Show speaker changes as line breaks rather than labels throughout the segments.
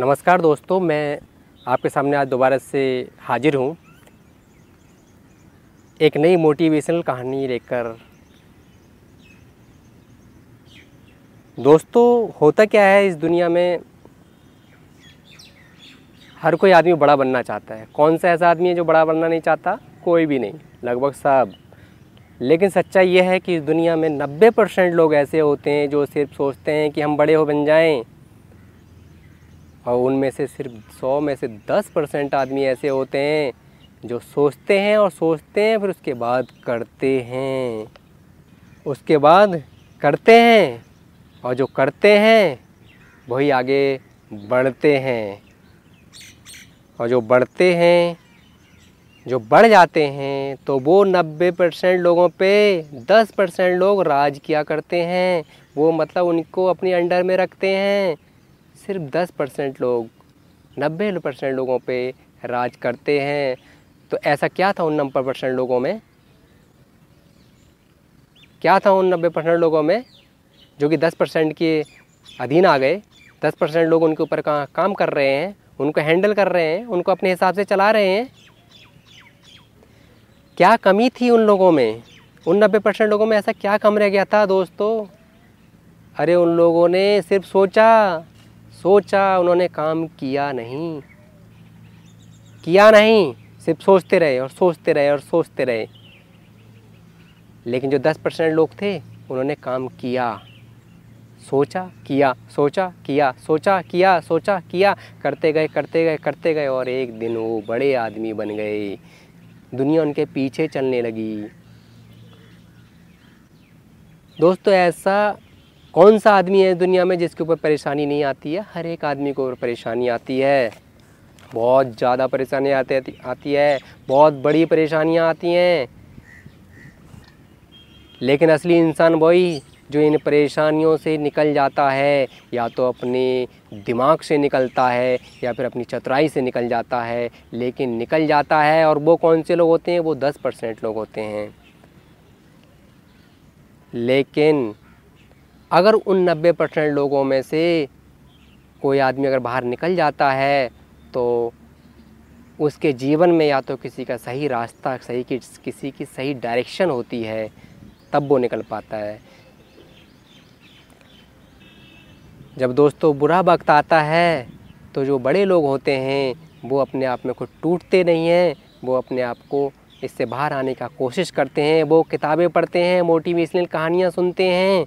नमस्कार दोस्तों मैं आपके सामने आज दोबारा से हाजिर हूँ एक नई मोटिवेशनल कहानी लेकर दोस्तों होता क्या है इस दुनिया में हर कोई आदमी बड़ा बनना चाहता है कौन सा ऐसा आदमी है जो बड़ा बनना नहीं चाहता कोई भी नहीं लगभग सब लेकिन सच्चाई यह है कि इस दुनिया में 90 परसेंट लोग ऐसे होते हैं जो सिर्फ सोचते हैं कि हम बड़े हो बन जाएं और उनमें से सिर्फ सौ में से दस परसेंट आदमी ऐसे होते हैं जो सोचते हैं और सोचते हैं फिर उसके बाद करते हैं उसके बाद करते हैं और जो करते हैं वही आगे बढ़ते हैं और जो बढ़ते हैं जो बढ़ जाते हैं तो वो नब्बे परसेंट लोगों पे दस परसेंट लोग राज किया करते हैं वो मतलब उनको अपने अंडर में रखते हैं सिर्फ 10 परसेंट लोग 90 परसेंट लोगों पे राज करते हैं तो ऐसा क्या था उन नब्बे परसेंट लोगों में क्या था उन नब्बे परसेंट लोगों में जो कि दस परसेंट के अधीन आ गए दस परसेंट लोग उनके ऊपर का, काम कर रहे हैं उनको हैंडल कर रहे हैं उनको अपने हिसाब से चला रहे हैं क्या कमी थी उन लोगों में उन नब्बे परसेंट लोगों में ऐसा क्या कम रह गया था दोस्तों अरे उन लोगों ने सिर्फ सोचा सोचा उन्होंने काम किया नहीं किया नहीं सिर्फ सोचते रहे और सोचते रहे और सोचते रहे लेकिन जो दस परसेंट लोग थे उन्होंने काम किया सोचा किया सोचा किया सोचा किया सोचा किया करते गए करते गए करते गए और एक दिन वो बड़े आदमी बन गए दुनिया उनके पीछे चलने लगी दोस्तों ऐसा कौन सा आदमी है दुनिया में जिसके ऊपर परेशानी नहीं आती है हर एक आदमी को परेशानी आती है बहुत ज़्यादा परेशानी आती आती है बहुत बड़ी परेशानियाँ आती हैं लेकिन असली इंसान वही जो इन परेशानियों से निकल जाता है या तो अपने दिमाग से निकलता है या फिर अपनी चतुराई से निकल जाता है लेकिन निकल जाता है और वो कौन से लोग होते हैं वो दस परसेंट लोग होते हैं लेकिन अगर उन 90 परसेंट लोगों में से कोई आदमी अगर बाहर निकल जाता है तो उसके जीवन में या तो किसी का सही रास्ता सही कि, किसी की सही डायरेक्शन होती है तब वो निकल पाता है जब दोस्तों बुरा वक्त आता है तो जो बड़े लोग होते हैं वो अपने आप में कुछ टूटते नहीं हैं वो अपने आप को इससे बाहर आने का कोशिश करते हैं वो किताबें पढ़ते हैं मोटिवेशनल कहानियाँ सुनते हैं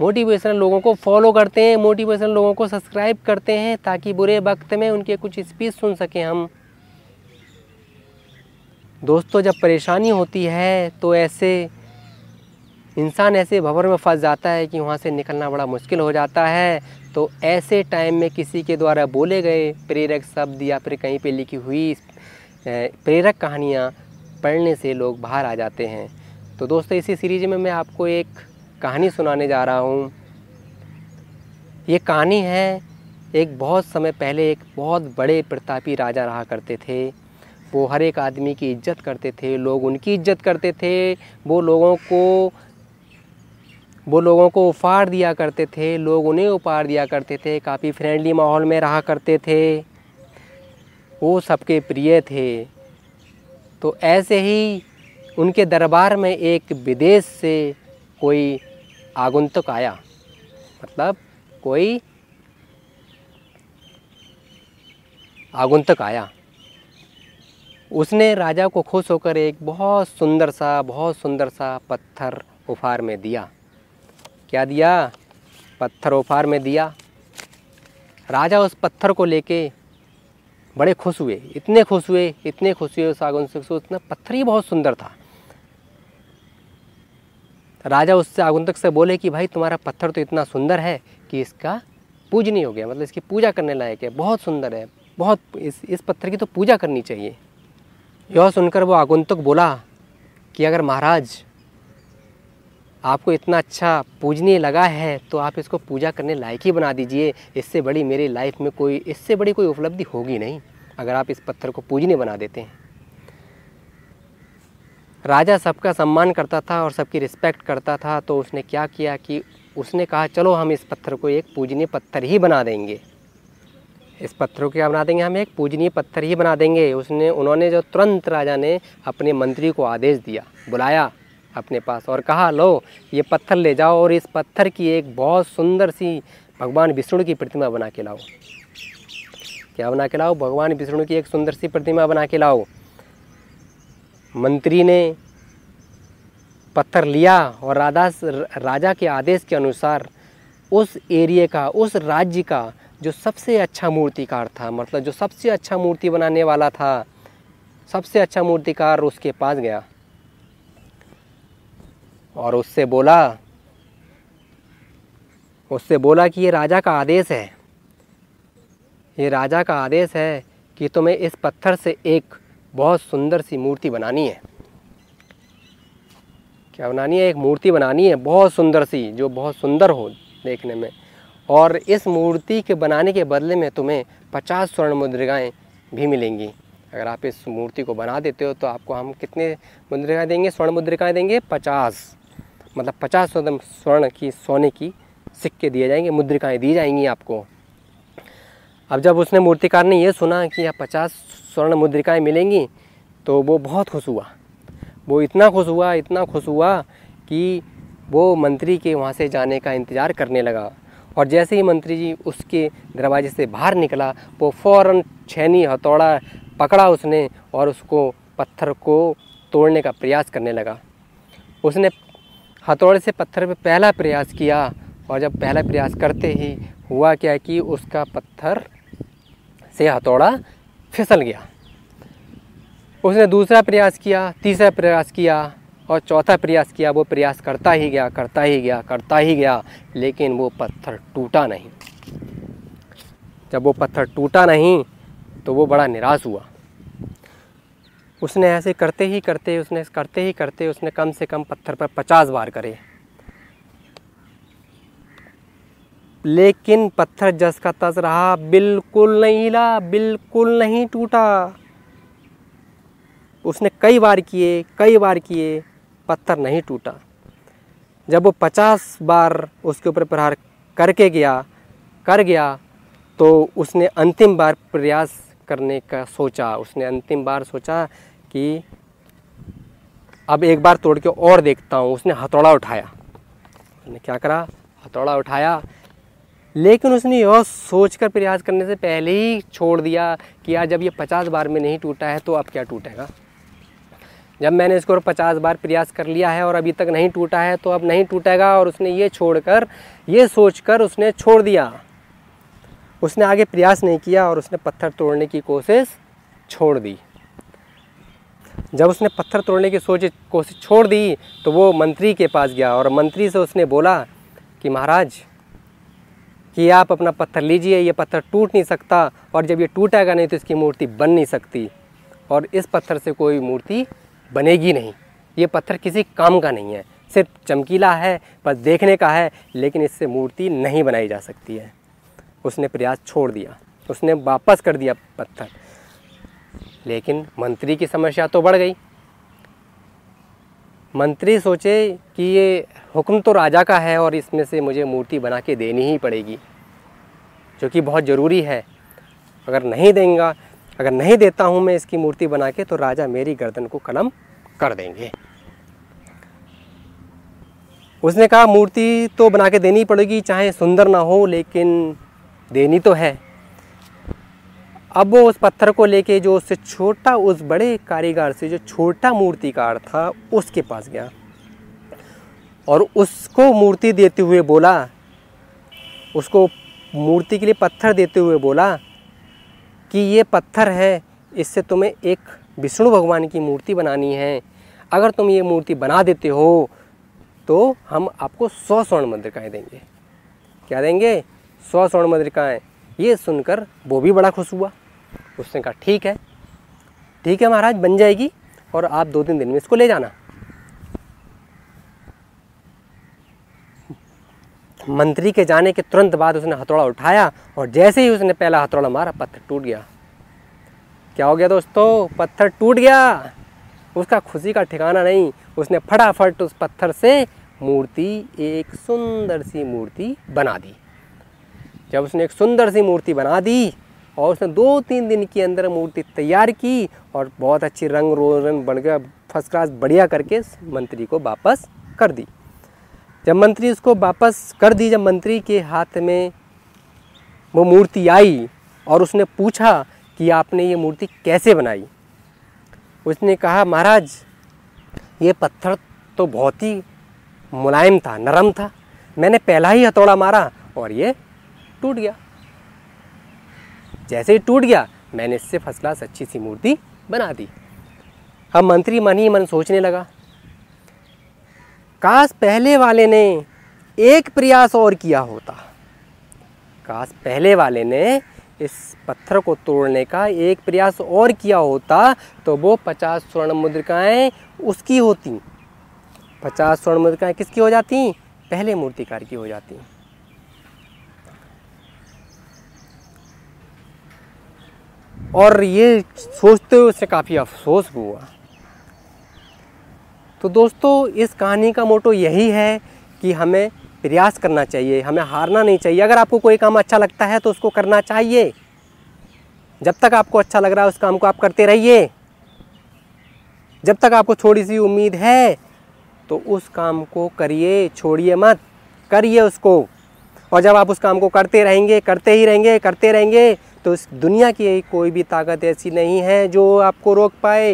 मोटिवेशनल लोगों को फॉलो करते हैं मोटिवेशनल लोगों को सब्सक्राइब करते हैं ताकि बुरे वक्त में उनके कुछ स्पीच सुन सकें हम दोस्तों जब परेशानी होती है तो ऐसे इंसान ऐसे भंवर में फंस जाता है कि वहाँ से निकलना बड़ा मुश्किल हो जाता है तो ऐसे टाइम में किसी के द्वारा बोले गए प्रेरक शब्द या फिर कहीं पे लिखी हुई प्रेरक कहानियाँ पढ़ने से लोग बाहर आ जाते हैं तो दोस्तों इसी सीरीज में मैं आपको एक कहानी सुनाने जा रहा हूँ ये कहानी है एक बहुत समय पहले एक बहुत बड़े प्रतापी राजा रहा करते थे वो हर एक आदमी की इज्जत करते थे लोग उनकी इज्जत करते थे वो लोगों को वो लोगों को उपहार दिया करते थे लोग उन्हें उपहार दिया करते थे काफ़ी फ्रेंडली माहौल में रहा करते थे वो सबके प्रिय थे तो ऐसे ही उनके दरबार में एक विदेश से कोई आगंतुक आया मतलब कोई आगंतुक आया उसने राजा को खुश होकर एक बहुत सुंदर सा बहुत सुंदर सा पत्थर उपहार में दिया क्या दिया पत्थर उपहार में दिया राजा उस पत्थर को लेके बड़े खुश हुए इतने खुश हुए इतने खुश हुए उस आगंतुक से उसने पत्थर ही बहुत सुंदर था राजा उससे आगुंतक से बोले कि भाई तुम्हारा पत्थर तो इतना सुंदर है कि इसका पूजनी हो गया मतलब इसकी पूजा करने लायक है बहुत सुंदर है बहुत इस इस पत्थर की तो पूजा करनी चाहिए यह सुनकर वो आगुंतक बोला कि अगर महाराज आपको इतना अच्छा पूजनीय लगा है तो आप इसको पूजा करने लायक ही बना दीजिए इससे बड़ी मेरी लाइफ में कोई इससे बड़ी कोई उपलब्धि होगी नहीं अगर आप इस पत्थर को पूजनीय बना देते हैं राजा सबका सम्मान करता था और सबकी रिस्पेक्ट करता था तो उसने क्या किया कि उसने कहा चलो हम इस पत्थर को एक पूजनीय पत्थर ही बना देंगे इस पत्थर को क्या बना देंगे हम एक पूजनीय पत्थर ही बना देंगे उसने उन्होंने जो तुरंत राजा ने अपने मंत्री को आदेश दिया बुलाया अपने पास और कहा लो ये पत्थर ले जाओ और इस पत्थर की एक बहुत सुंदर सी भगवान विष्णु की प्रतिमा बना के लाओ क्या बना के लाओ भगवान विष्णु की एक सुंदर सी प्रतिमा बना के लाओ मंत्री ने पत्थर लिया और राधा राजा के आदेश के अनुसार उस एरिए का उस राज्य का जो सबसे अच्छा मूर्तिकार था मतलब जो सबसे अच्छा मूर्ति बनाने वाला था सबसे अच्छा मूर्तिकार उसके पास गया और उससे बोला उससे बोला कि ये राजा का आदेश है ये राजा का आदेश है कि तुम्हें इस पत्थर से एक बहुत सुंदर सी मूर्ति बनानी है क्या बनानी है एक मूर्ति बनानी है बहुत सुंदर सी जो बहुत सुंदर हो देखने में और इस मूर्ति के बनाने के बदले में तुम्हें पचास स्वर्ण मुद्रिकाएँ भी मिलेंगी अगर आप इस मूर्ति को बना देते हो तो आपको हम कितने मुद्रिकाएँ देंगे स्वर्ण मुद्रिकाएँ देंगे पचास मतलब पचास स्वर्ण की सोने की सिक्के दिए जाएंगे मुद्रिकाएँ दी जाएंगी आपको अब जब उसने मूर्तिकार ने यह सुना कि यहाँ पचास स्वर्ण मुद्रिकाएँ मिलेंगी तो वो बहुत खुश हुआ वो इतना खुश हुआ इतना खुश हुआ कि वो मंत्री के वहाँ से जाने का इंतज़ार करने लगा और जैसे ही मंत्री जी उसके दरवाजे से बाहर निकला वो फ़ौर छैनी हथौड़ा पकड़ा उसने और उसको पत्थर को तोड़ने का प्रयास करने लगा उसने हथौड़े से पत्थर पर पहला प्रयास किया और जब पहला प्रयास करते ही हुआ क्या कि उसका पत्थर से हथौड़ा फिसल गया उसने दूसरा प्रयास किया तीसरा प्रयास किया और चौथा प्रयास किया वो प्रयास करता ही गया करता ही गया करता ही गया लेकिन वो पत्थर टूटा नहीं जब वो पत्थर टूटा नहीं तो वो बड़ा निराश हुआ उसने ऐसे करते ही करते उसने करते ही करते उसने कम से कम पत्थर पर पचास बार करे लेकिन पत्थर जस का तस रहा बिल्कुल नहीं हिला बिल्कुल नहीं टूटा उसने कई बार किए कई बार किए पत्थर नहीं टूटा जब वो पचास बार उसके ऊपर प्रहार करके गया कर गया तो उसने अंतिम बार प्रयास करने का सोचा उसने अंतिम बार सोचा कि अब एक बार तोड़ के और देखता हूँ उसने हथौड़ा उठाया उसने क्या करा हथौड़ा उठाया लेकिन उसने यह सोच कर प्रयास करने से पहले ही छोड़ दिया कि यार जब ये पचास बार में नहीं टूटा है तो अब क्या टूटेगा जब मैंने इसको पचास बार प्रयास कर लिया है और अभी तक नहीं टूटा है तो अब नहीं टूटेगा और उसने ये छोड़कर ये सोचकर उसने छोड़ दिया उसने आगे प्रयास नहीं किया और उसने पत्थर तोड़ने की कोशिश छोड़ दी जब उसने पत्थर तोड़ने की सोच कोशिश छोड़ दी तो वो मंत्री के पास गया और मंत्री से उसने बोला कि महाराज कि आप अपना पत्थर लीजिए ये पत्थर टूट नहीं सकता और जब ये टूटेगा नहीं तो इसकी मूर्ति बन नहीं सकती और इस पत्थर से कोई मूर्ति बनेगी नहीं ये पत्थर किसी काम का नहीं है सिर्फ चमकीला है पर देखने का है लेकिन इससे मूर्ति नहीं बनाई जा सकती है उसने प्रयास छोड़ दिया उसने वापस कर दिया पत्थर लेकिन मंत्री की समस्या तो बढ़ गई मंत्री सोचे कि ये हुक्म तो राजा का है और इसमें से मुझे मूर्ति बना के देनी ही पड़ेगी जो कि बहुत ज़रूरी है अगर नहीं देंगे अगर नहीं देता हूँ मैं इसकी मूर्ति बना के तो राजा मेरी गर्दन को कलम कर देंगे उसने कहा मूर्ति तो बना के देनी पड़ेगी चाहे सुंदर ना हो लेकिन देनी तो है अब वो उस पत्थर को लेके जो उससे छोटा उस बड़े कारीगर से जो छोटा मूर्तिकार था उसके पास गया और उसको मूर्ति देते हुए बोला उसको मूर्ति के लिए पत्थर देते हुए बोला कि ये पत्थर है इससे तुम्हें एक विष्णु भगवान की मूर्ति बनानी है अगर तुम ये मूर्ति बना देते हो तो हम आपको सौ स्वर्ण मद्रिकाएँ देंगे क्या देंगे सौ स्वर्ण मद्रिकाएँ ये सुनकर वो भी बड़ा खुश हुआ उसने कहा ठीक है ठीक है महाराज बन जाएगी और आप दो तीन दिन में इसको ले जाना मंत्री के जाने के तुरंत बाद उसने हथौड़ा उठाया और जैसे ही उसने पहला हथौड़ा मारा पत्थर टूट गया क्या हो गया दोस्तों पत्थर टूट गया उसका खुशी का ठिकाना नहीं उसने फटाफट उस पत्थर से मूर्ति एक सुंदर सी मूर्ति बना दी जब उसने एक सुंदर सी मूर्ति बना दी और उसने दो तीन दिन के अंदर मूर्ति तैयार की और बहुत अच्छी रंग रोजन बन गया फर्स्ट क्लास बढ़िया करके मंत्री को वापस कर दी जब मंत्री उसको वापस कर दी जब मंत्री के हाथ में वो मूर्ति आई और उसने पूछा कि आपने ये मूर्ति कैसे बनाई उसने कहा महाराज ये पत्थर तो बहुत ही मुलायम था नरम था मैंने पहला ही हथौड़ा मारा और ये टूट गया जैसे ही टूट गया मैंने इससे फसलास अच्छी सी मूर्ति बना दी अब मंत्री मन ही मन सोचने लगा काश पहले वाले ने एक प्रयास और किया होता काश पहले वाले ने इस पत्थर को तोड़ने का एक प्रयास और किया होता तो वो पचास स्वर्ण मुद्रिकाएँ उसकी होती पचास स्वर्ण मुद्रिकाएँ किसकी हो जाती पहले मूर्तिकार की हो जाती और ये सोचते हुए उससे काफ़ी अफसोस हुआ तो दोस्तों इस कहानी का मोटो यही है कि हमें प्रयास करना चाहिए हमें हारना नहीं चाहिए अगर आपको कोई काम अच्छा लगता है तो उसको करना चाहिए जब तक आपको अच्छा लग रहा है उस काम को आप करते रहिए जब तक आपको थोड़ी सी उम्मीद है तो उस काम को करिए छोड़िए मत करिए उसको और जब आप उस काम को करते रहेंगे करते ही रहेंगे करते रहेंगे तो इस दुनिया की कोई भी ताकत ऐसी नहीं है जो आपको रोक पाए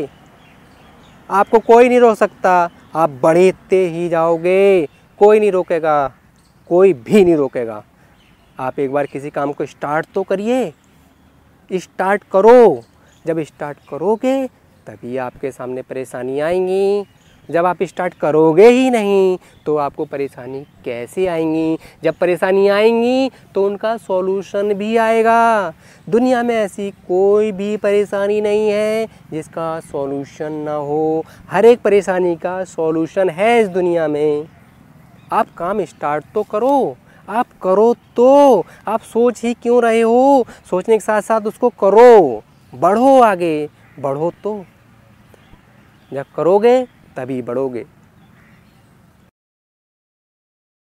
आपको कोई नहीं रोक सकता आप बढ़ते ही जाओगे कोई नहीं रोकेगा कोई भी नहीं रोकेगा आप एक बार किसी काम को स्टार्ट तो करिए स्टार्ट करो जब स्टार्ट करोगे तभी आपके सामने परेशानी आएंगी जब आप स्टार्ट करोगे ही नहीं तो आपको परेशानी कैसे आएंगी जब परेशानी आएंगी तो उनका सॉल्यूशन भी आएगा दुनिया में ऐसी कोई भी परेशानी नहीं है जिसका सॉल्यूशन ना हो हर एक परेशानी का सॉल्यूशन है इस दुनिया में आप काम स्टार्ट तो करो आप करो तो आप सोच ही क्यों रहे हो सोचने के साथ साथ उसको करो बढ़ो आगे बढ़ो तो जब करोगे तभी बढ़ोगे